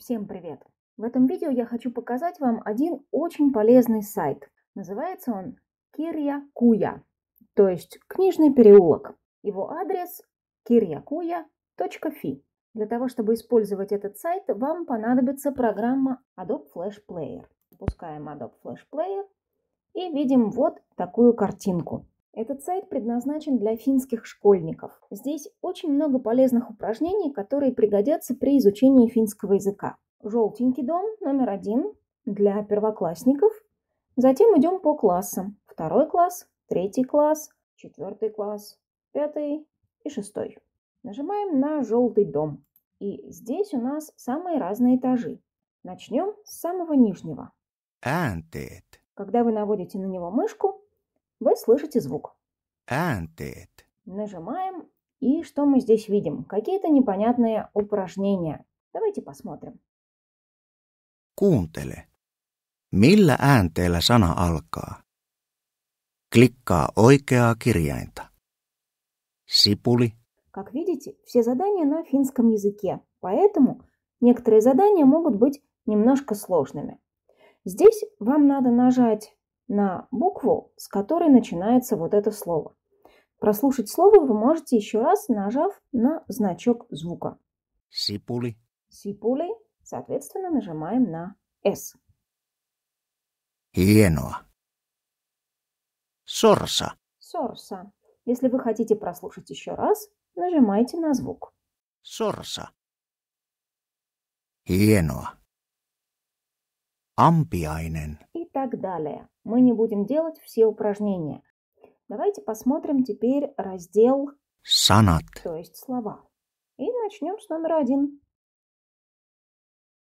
Всем привет! В этом видео я хочу показать вам один очень полезный сайт. Называется он Кирьякуя, то есть книжный переулок. Его адрес kiryakuya.fi. Для того, чтобы использовать этот сайт, вам понадобится программа Adobe Flash Player. Запускаем Adobe Flash Player и видим вот такую картинку. Этот сайт предназначен для финских школьников. Здесь очень много полезных упражнений, которые пригодятся при изучении финского языка. Желтенький дом номер один для первоклассников. Затем идем по классам. Второй класс, третий класс, четвертый класс, пятый и шестой. Нажимаем на желтый дом. И здесь у нас самые разные этажи. Начнем с самого нижнего. Когда вы наводите на него мышку, вы слышите звук. Anted. Нажимаем, и что мы здесь видим? Какие-то непонятные упражнения. Давайте посмотрим. Kuuntele. Millä äänteellä sana alkaa? Klikkaa oikeaa kirjainta. Сипули. Как видите, все задания на финском языке, поэтому некоторые задания могут быть немножко сложными. Здесь вам надо нажать на букву, с которой начинается вот это слово. Прослушать слово вы можете еще раз, нажав на значок звука. Сипули. Сипули. Соответственно, нажимаем на S. Hienoa. Сорса. Сорса. Если вы хотите прослушать еще раз, нажимайте на звук. Сорса. Hienoa. Ампиайнен так далее. Мы не будем делать все упражнения. Давайте посмотрим теперь раздел «Санат», то есть слова. И начнем с номер один.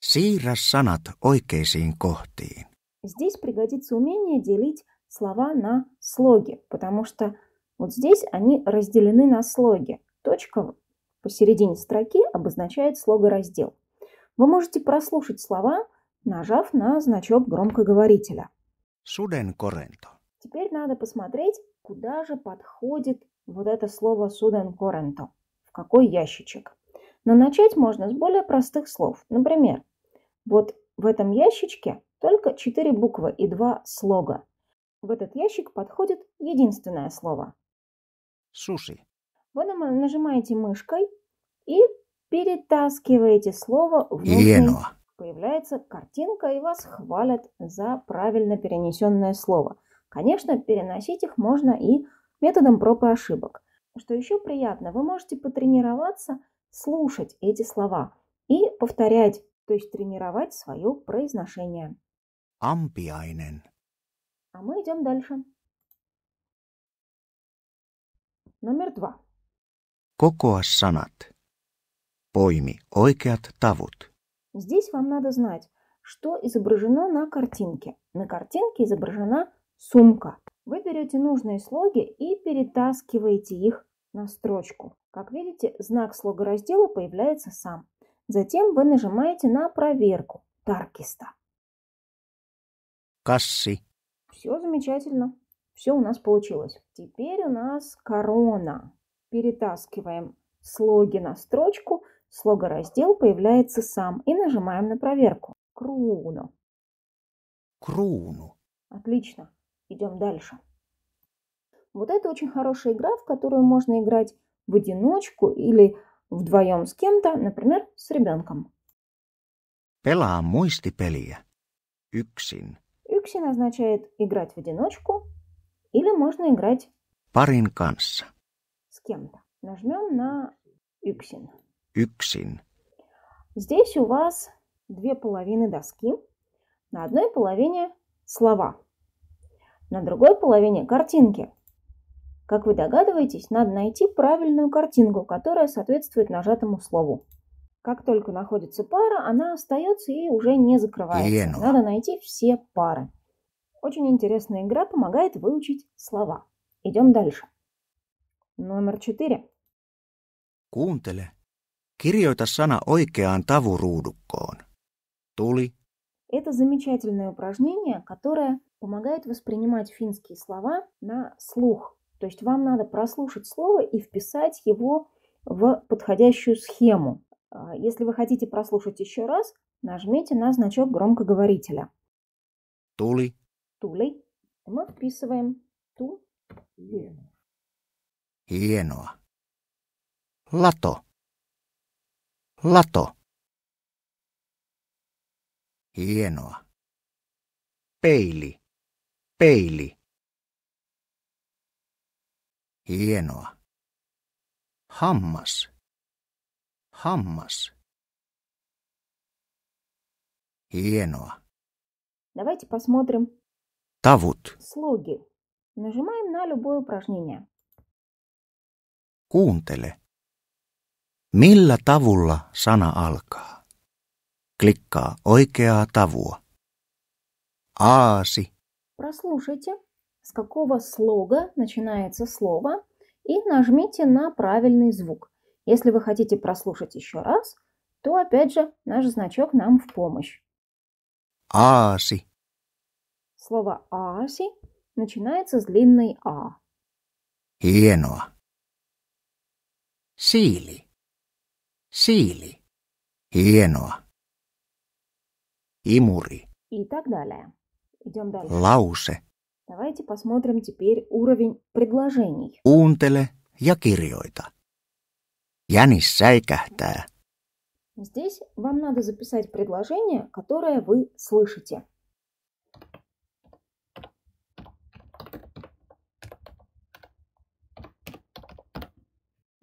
Siirrä sanat oikeisiin kohtiin. Здесь пригодится умение делить слова на слоги, потому что вот здесь они разделены на слоги. Точка посередине строки обозначает слогораздел. Вы можете прослушать слова, нажав на значок громкоговорителя. Суденкоренто. Теперь надо посмотреть, куда же подходит вот это слово суденкоренто, в какой ящичек. Но начать можно с более простых слов. Например, вот в этом ящичке только четыре буквы и два слога. В этот ящик подходит единственное слово. Суши. Вы нажимаете мышкой и перетаскиваете слово в нужный... Ено появляется картинка и вас хвалят за правильно перенесенное слово. Конечно, переносить их можно и методом проб и ошибок. Что еще приятно, вы можете потренироваться слушать эти слова и повторять, то есть тренировать свое произношение. Ампиайнен. А мы идем дальше. Номер два. Kokoa sanat. Poimi oikeat tavut. Здесь вам надо знать, что изображено на картинке. На картинке изображена сумка. Вы берете нужные слоги и перетаскиваете их на строчку. Как видите, знак слогораздела появляется сам. Затем вы нажимаете на проверку Таркиста. Касси. Все замечательно. Все у нас получилось. Теперь у нас корона. Перетаскиваем слоги на строчку – Слогораздел появляется сам и нажимаем на проверку. Круну. Круну. Отлично. Идем дальше. Вот это очень хорошая игра, в которую можно играть в одиночку или вдвоем с кем-то, например, с ребенком. Pelaa muistipeliä. Yksin. Yksin означает играть в одиночку или можно играть Парин kanssa. с кем-то. Нажмем на yksin yksin. Здесь у вас две половины доски. На одной половине слова, на другой половине картинки. Как вы догадываетесь, надо найти правильную картинку, которая соответствует нажатому слову. Как только находится пара, она остается и уже не закрывается. Ену. Надо найти все пары. Очень интересная игра помогает выучить слова. Идем дальше. Номер четыре. Кунтеле. Kirjoita sana oikeaan tavuruudukkoon. Tuli. Это замечательное упражнение, которое помогает воспринимать финские слова на слух. То есть вам надо прослушать слово и вписать его в подходящую схему. А, если вы хотите прослушать еще раз, нажмите на значок громкоговорителя. Тули. Тули. Мы вписываем ту. Hienoa. Лато. Lato. Hienoa. Peili. Peili. Hienoa. Hammas. Hammas. Hienoa. Давайте посмотрим Тавут. Слуги. Нажимаем на любое упражнение. Кунтеле. Millä tavulla sana alkaa? Klikkaa oikeaa tavua. Aasi. Прослушайте, с какого слога начинается слово, и нажмите на правильный звук. Если вы хотите прослушать еще раз, то опять же наш значок нам в помощь. Аси. Слово Аси начинается с длинной а. Hienoa. Siili siili, hienoa, imuri. И так далее. Идем дальше. Лаусе. Давайте посмотрим теперь уровень предложений. Унтеле, ja kirjoita. Jänis säikähtää. Здесь вам надо записать предложение, которое вы слышите.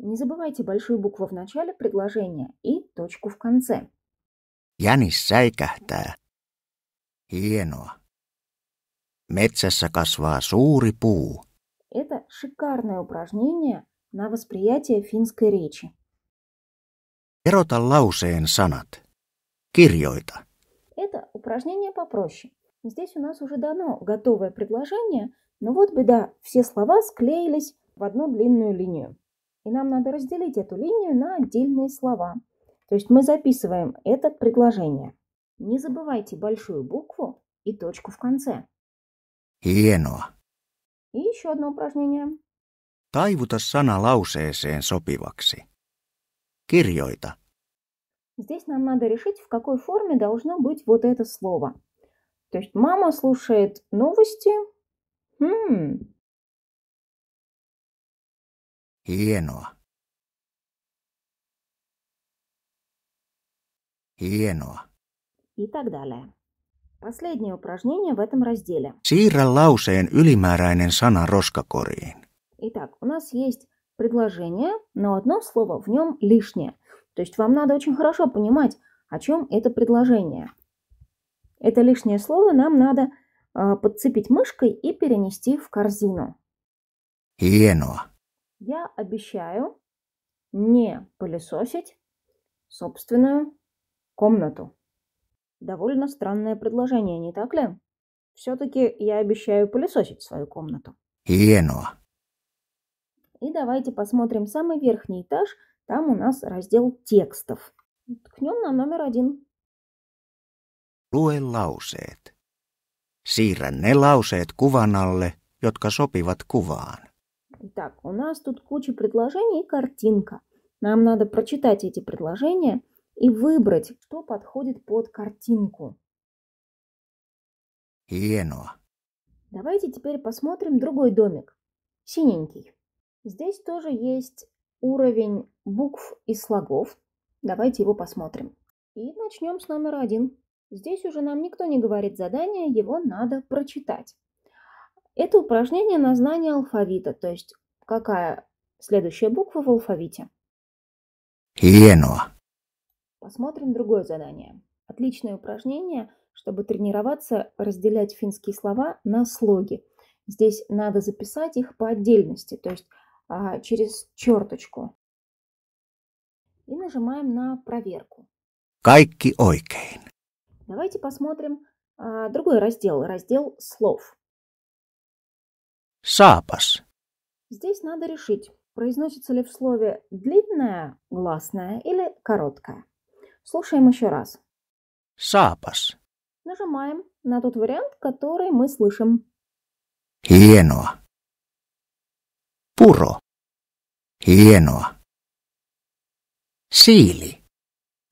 Не забывайте большую букву в начале предложения и точку в конце. Jänis säikähtää. Hienoa. Metsässä kasvaa suuri puu. Это шикарное упражнение на восприятие финской речи. Eroта lauseen sanat. Kirjoita. Это упражнение попроще. Здесь у нас уже дано готовое предложение, но вот бы да, все слова склеились в одну длинную линию. И нам надо разделить эту линию на отдельные слова. То есть мы записываем это предложение. Не забывайте большую букву и точку в конце. Hienoa. И еще одно упражнение. Taivuta sana lauseeseen sopivaksi. Kirjoita. Здесь нам надо решить, в какой форме должно быть вот это слово. То есть мама слушает новости. Хм, Hienoa. Hienoa. И так далее. Последнее упражнение в этом разделе. Siirrä lauseen ylimääräinen sana roskakoriin. Итак, у нас есть предложение, но одно слово в нем лишнее. То есть вам надо очень хорошо понимать, о чем это предложение. Это лишнее слово нам надо э, подцепить мышкой и перенести в корзину. Hienoa я обещаю не пылесосить собственную комнату. Довольно странное предложение, не так ли? Все-таки я обещаю пылесосить свою комнату. Иено. И давайте посмотрим самый верхний этаж. Там у нас раздел текстов. Ткнем на номер один. Lue lauseet. Siirrä ne lauseet kuvan jotka sopivat kuvaan. Итак, у нас тут куча предложений и картинка. Нам надо прочитать эти предложения и выбрать, что подходит под картинку. Hienoa. Давайте теперь посмотрим другой домик. Синенький. Здесь тоже есть уровень букв и слогов. Давайте его посмотрим. И начнем с номера один. Здесь уже нам никто не говорит задание, его надо прочитать. Это упражнение на знание алфавита, то есть Какая следующая буква в алфавите? Ено. Посмотрим другое задание. Отличное упражнение, чтобы тренироваться разделять финские слова на слоги. Здесь надо записать их по отдельности, то есть а, через черточку. И нажимаем на проверку. Кайки ойкейн. Давайте посмотрим а, другой раздел, раздел слов. Сапас. Здесь надо решить, произносится ли в слове длинное гласное или короткое. Слушаем еще раз. Шапаш. Нажимаем на тот вариант, который мы слышим. Hienoa. Пуро. Hienoa. Сили.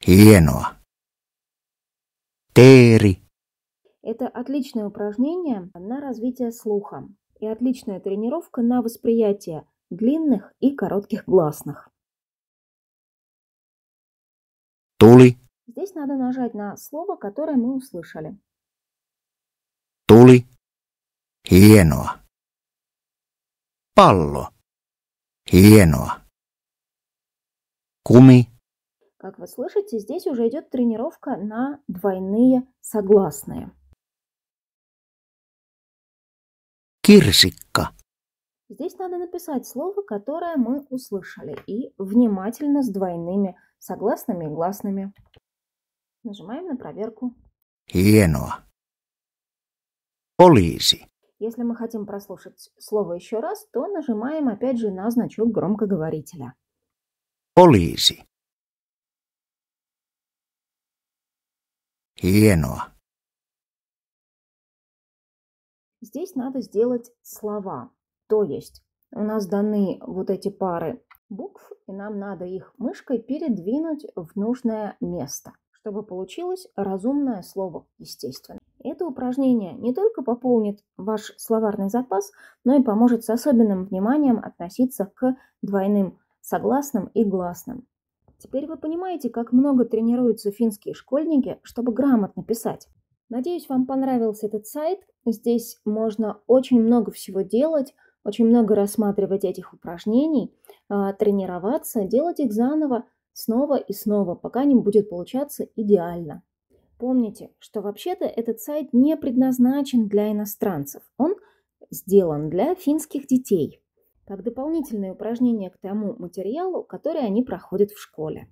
Hienoa. Тери. Это отличное упражнение на развитие слуха и отличная тренировка на восприятие длинных и коротких гласных. Тули. Здесь надо нажать на слово, которое мы услышали. Тули. Hienoa. Палло. Hienoa. Куми. Как вы слышите, здесь уже идет тренировка на двойные согласные. Киржикка. Здесь надо написать слово, которое мы услышали, и внимательно с двойными согласными и гласными. Нажимаем на проверку. Hienoa. Poliisi. Если мы хотим прослушать слово еще раз, то нажимаем опять же на значок громкоговорителя. Poliisi. Hienoa. Здесь надо сделать слова. То есть у нас даны вот эти пары букв, и нам надо их мышкой передвинуть в нужное место, чтобы получилось разумное слово, естественно. Это упражнение не только пополнит ваш словарный запас, но и поможет с особенным вниманием относиться к двойным согласным и гласным. Теперь вы понимаете, как много тренируются финские школьники, чтобы грамотно писать. Надеюсь, вам понравился этот сайт. Здесь можно очень много всего делать, очень много рассматривать этих упражнений, а, тренироваться, делать их заново, снова и снова, пока не будет получаться идеально. Помните, что вообще-то этот сайт не предназначен для иностранцев. Он сделан для финских детей, как дополнительное упражнение к тому материалу, который они проходят в школе.